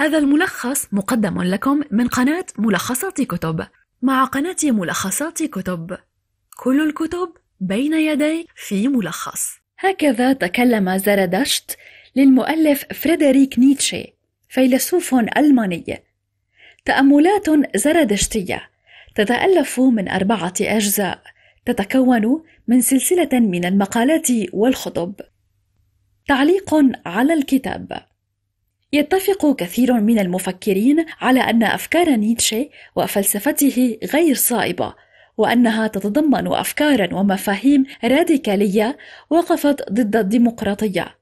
هذا الملخص مقدم لكم من قناة ملخصات كتب مع قناة ملخصات كتب كل الكتب بين يدي في ملخص هكذا تكلم زردشت للمؤلف فريدريك نيتشه فيلسوف ألماني تأملات زردشتية تتألف من أربعة أجزاء تتكون من سلسلة من المقالات والخطب تعليق على الكتاب يتفق كثير من المفكرين على أن أفكار نيتشه وفلسفته غير صائبة، وأنها تتضمن أفكارا ومفاهيم راديكالية وقفت ضد الديمقراطية،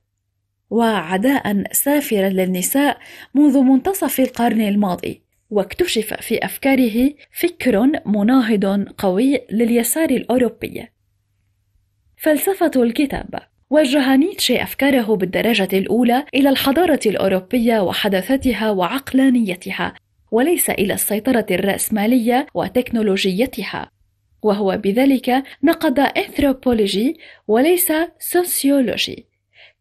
وعداء سافرا للنساء منذ منتصف القرن الماضي، واكتشف في أفكاره فكر مناهض قوي لليسار الأوروبي. فلسفة الكتاب وجه نيتشه أفكاره بالدرجة الأولى إلى الحضارة الأوروبية وحداثتها وعقلانيتها وليس إلى السيطرة الرأسمالية وتكنولوجيتها وهو بذلك نقد أنثروبولوجي وليس سوسيولوجي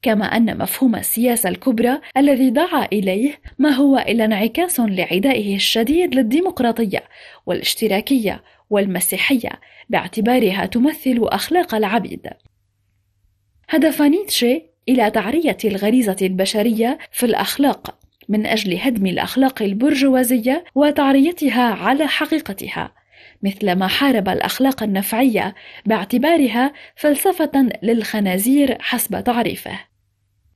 كما أن مفهوم السياسة الكبرى الذي دعا إليه ما هو إلا انعكاس لعدائه الشديد للديمقراطية والاشتراكية والمسيحية باعتبارها تمثل أخلاق العبيد هدف نيتشه إلى تعرية الغريزة البشرية في الأخلاق من أجل هدم الأخلاق البرجوازية وتعريتها على حقيقتها مثلما حارب الأخلاق النفعية باعتبارها فلسفة للخنازير حسب تعريفه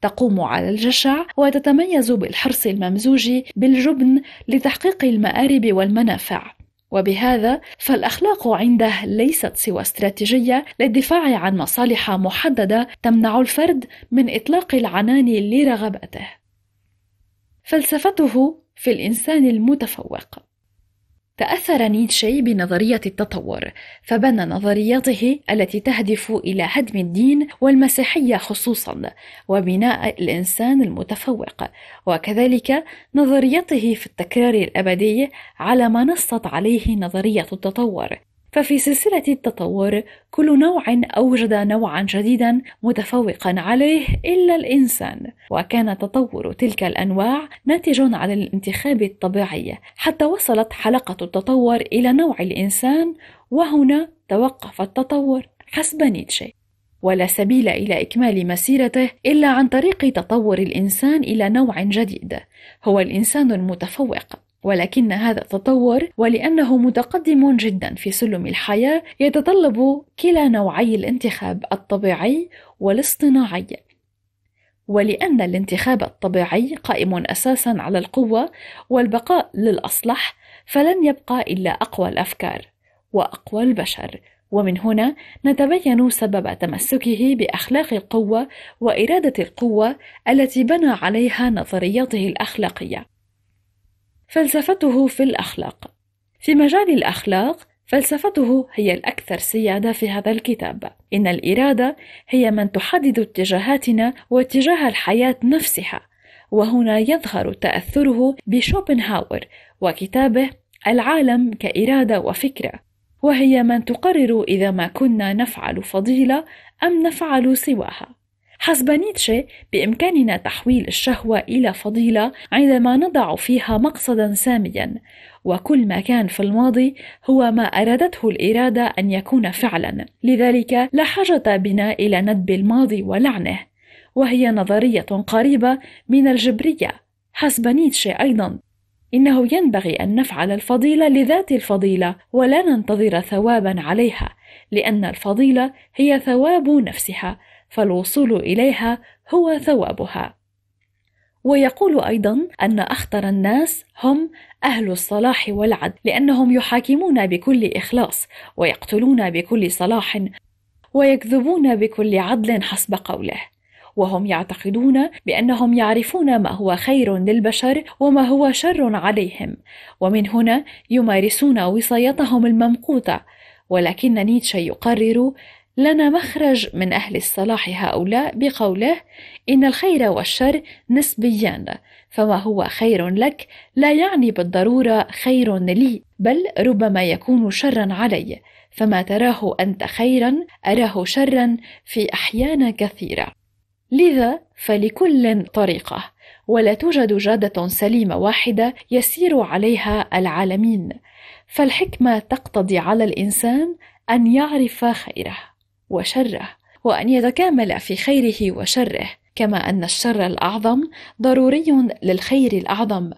تقوم على الجشع وتتميز بالحرص الممزوج بالجبن لتحقيق المآرب والمنافع وبهذا فالاخلاق عنده ليست سوى استراتيجيه للدفاع عن مصالح محدده تمنع الفرد من اطلاق العنان لرغباته فلسفته في الانسان المتفوق تأثر نيتشه بنظرية التطور، فبنى نظرياته التي تهدف إلى هدم الدين والمسيحية خصوصًا، وبناء الإنسان المتفوق، وكذلك نظريته في التكرار الأبدي على ما نصت عليه نظرية التطور، ففي سلسلة التطور كل نوع أوجد نوعا جديدا متفوقا عليه إلا الإنسان وكان تطور تلك الأنواع ناتجا عن الانتخاب الطبيعي حتى وصلت حلقة التطور إلى نوع الإنسان وهنا توقف التطور حسب نيتشه ولا سبيل إلى إكمال مسيرته إلا عن طريق تطور الإنسان إلى نوع جديد هو الإنسان المتفوق ولكن هذا التطور ولأنه متقدم جدا في سلم الحياة يتطلب كلا نوعي الانتخاب الطبيعي والاصطناعي ولأن الانتخاب الطبيعي قائم أساسا على القوة والبقاء للأصلح فلن يبقى إلا أقوى الأفكار وأقوى البشر ومن هنا نتبين سبب تمسكه باخلاق القوه واراده القوه التي بنى عليها نظرياته الاخلاقيه فلسفته في الأخلاق في مجال الأخلاق فلسفته هي الأكثر سيادة في هذا الكتاب إن الإرادة هي من تحدد اتجاهاتنا واتجاه الحياة نفسها وهنا يظهر تأثره بشوبنهاور وكتابه العالم كإرادة وفكرة وهي من تقرر إذا ما كنا نفعل فضيلة أم نفعل سواها حسب نيتشه بإمكاننا تحويل الشهوة إلى فضيلة عندما نضع فيها مقصدا ساميا وكل ما كان في الماضي هو ما أرادته الإرادة أن يكون فعلا لذلك لا حاجة بنا إلى ندب الماضي ولعنه وهي نظرية قريبة من الجبرية حسب نيتشه أيضا إنه ينبغي أن نفعل الفضيلة لذات الفضيلة ولا ننتظر ثوابا عليها لأن الفضيلة هي ثواب نفسها فالوصول إليها هو ثوابها ويقول ايضا ان اخطر الناس هم اهل الصلاح والعدل لانهم يحاكمون بكل اخلاص ويقتلون بكل صلاح ويكذبون بكل عدل حسب قوله وهم يعتقدون بانهم يعرفون ما هو خير للبشر وما هو شر عليهم ومن هنا يمارسون وصايتهم الممقوته ولكن نيتشه يقرر لنا مخرج من أهل الصلاح هؤلاء بقوله إن الخير والشر نسبيان فما هو خير لك لا يعني بالضرورة خير لي بل ربما يكون شرا علي فما تراه أنت خيرا أراه شرا في أحيان كثيرة لذا فلكل طريقة ولا توجد جادة سليمة واحدة يسير عليها العالمين فالحكمة تقتضي على الإنسان أن يعرف خيره وشره وان يتكامل في خيره وشره كما ان الشر الاعظم ضروري للخير الاعظم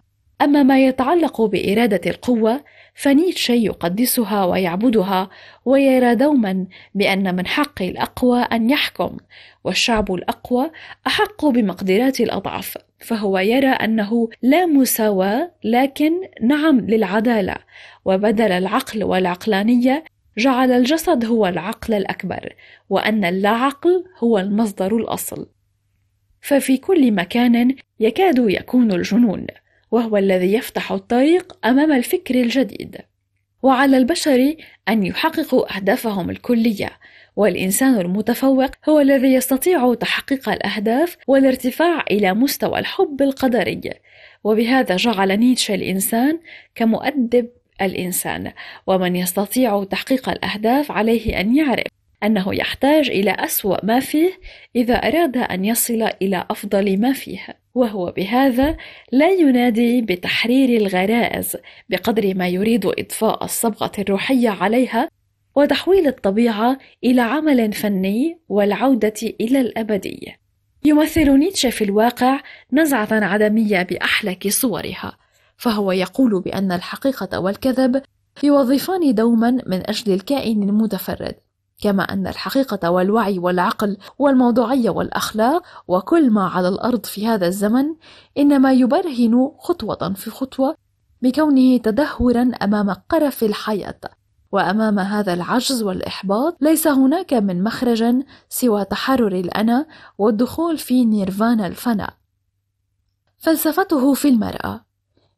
اما ما يتعلق باراده القوه فنيتشه يقدسها ويعبدها ويرى دوما بان من حق الاقوى ان يحكم والشعب الاقوى احق بمقدرات الاضعف فهو يرى انه لا مساواه لكن نعم للعداله وبدل العقل والعقلانيه جعل الجسد هو العقل الأكبر وأن اللاعقل هو المصدر الأصل ففي كل مكان يكاد يكون الجنون وهو الذي يفتح الطريق أمام الفكر الجديد وعلى البشر أن يحققوا أهدافهم الكلية والإنسان المتفوق هو الذي يستطيع تحقيق الأهداف والارتفاع إلى مستوى الحب القدري وبهذا جعل نيتشه الإنسان كمؤدب الإنسان ومن يستطيع تحقيق الأهداف عليه أن يعرف أنه يحتاج إلى أسوأ ما فيه إذا أراد أن يصل إلى أفضل ما فيه وهو بهذا لا ينادي بتحرير الغرائز بقدر ما يريد إضفاء الصبغة الروحية عليها وتحويل الطبيعة إلى عمل فني والعودة إلى الأبدي. يمثل نيتشه في الواقع نزعة عدمية بأحلك صورها، فهو يقول بأن الحقيقة والكذب يوظفان دوما من أجل الكائن المتفرد كما أن الحقيقة والوعي والعقل والموضوعية والأخلاق وكل ما على الأرض في هذا الزمن إنما يبرهن خطوة في خطوة بكونه تدهورا أمام قرف الحياة وأمام هذا العجز والإحباط ليس هناك من مخرج سوى تحرر الأنا والدخول في نيرفانا الفناء فلسفته في المرأة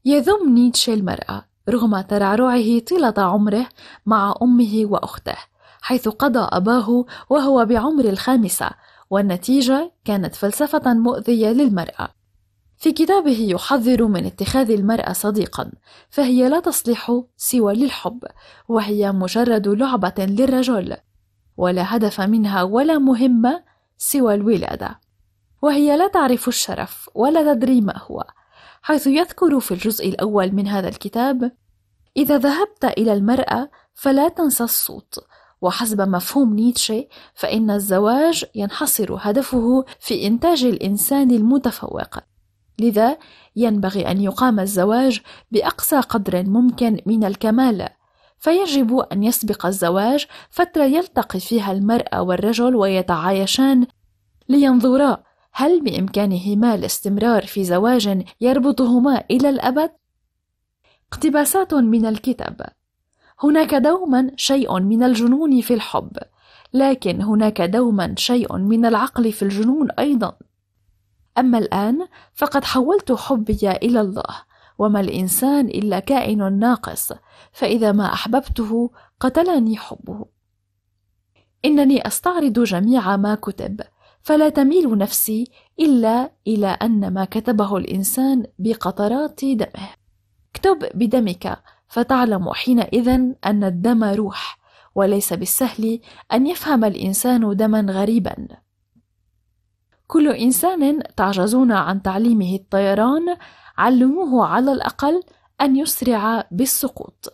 يذم نيتشه المرأة رغم ترعرعه طيلة عمره مع أمه وأخته حيث قضى أباه وهو بعمر الخامسة والنتيجة كانت فلسفة مؤذية للمرأة في كتابه يحذر من اتخاذ المرأة صديقا فهي لا تصلح سوى للحب وهي مجرد لعبة للرجل ولا هدف منها ولا مهمة سوى الولادة وهي لا تعرف الشرف ولا تدري ما هو حيث يذكر في الجزء الأول من هذا الكتاب: "إذا ذهبت إلى المرأة فلا تنسى الصوت، وحسب مفهوم نيتشه فإن الزواج ينحصر هدفه في إنتاج الإنسان المتفوق، لذا ينبغي أن يقام الزواج بأقصى قدر ممكن من الكمال، فيجب أن يسبق الزواج فترة يلتقي فيها المرأة والرجل ويتعايشان لينظرا هل بإمكانهما الاستمرار في زواج يربطهما إلى الأبد؟ اقتباسات من الكتاب هناك دوما شيء من الجنون في الحب لكن هناك دوما شيء من العقل في الجنون أيضا أما الآن فقد حولت حبي إلى الله وما الإنسان إلا كائن ناقص فإذا ما أحببته قتلني حبه إنني أستعرض جميع ما كتب فلا تميل نفسي إلا إلى أن ما كتبه الإنسان بقطرات دمه اكتب بدمك فتعلم حينئذ أن الدم روح وليس بالسهل أن يفهم الإنسان دما غريبا كل إنسان تعجزون عن تعليمه الطيران علموه على الأقل أن يسرع بالسقوط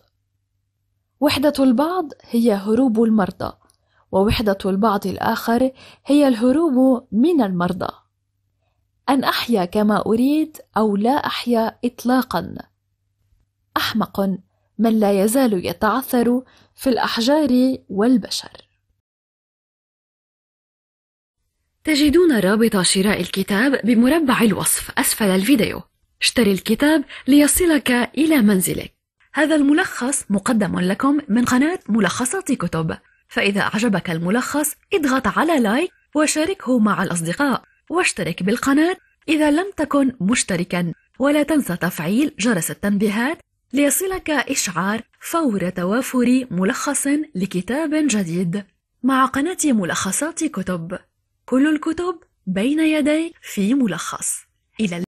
وحدة البعض هي هروب المرضى ووحدة البعض الآخر هي الهروب من المرضى أن أحيا كما أريد أو لا أحيا إطلاقا أحمق من لا يزال يتعثر في الأحجار والبشر تجدون رابط شراء الكتاب بمربع الوصف أسفل الفيديو اشتري الكتاب ليصلك إلى منزلك هذا الملخص مقدم لكم من قناة ملخصات كتب فإذا أعجبك الملخص اضغط على لايك وشاركه مع الأصدقاء واشترك بالقناة إذا لم تكن مشتركا ولا تنسى تفعيل جرس التنبيهات ليصلك إشعار فور توافر ملخص لكتاب جديد مع قناة ملخصات كتب كل الكتب بين يديك في ملخص إلى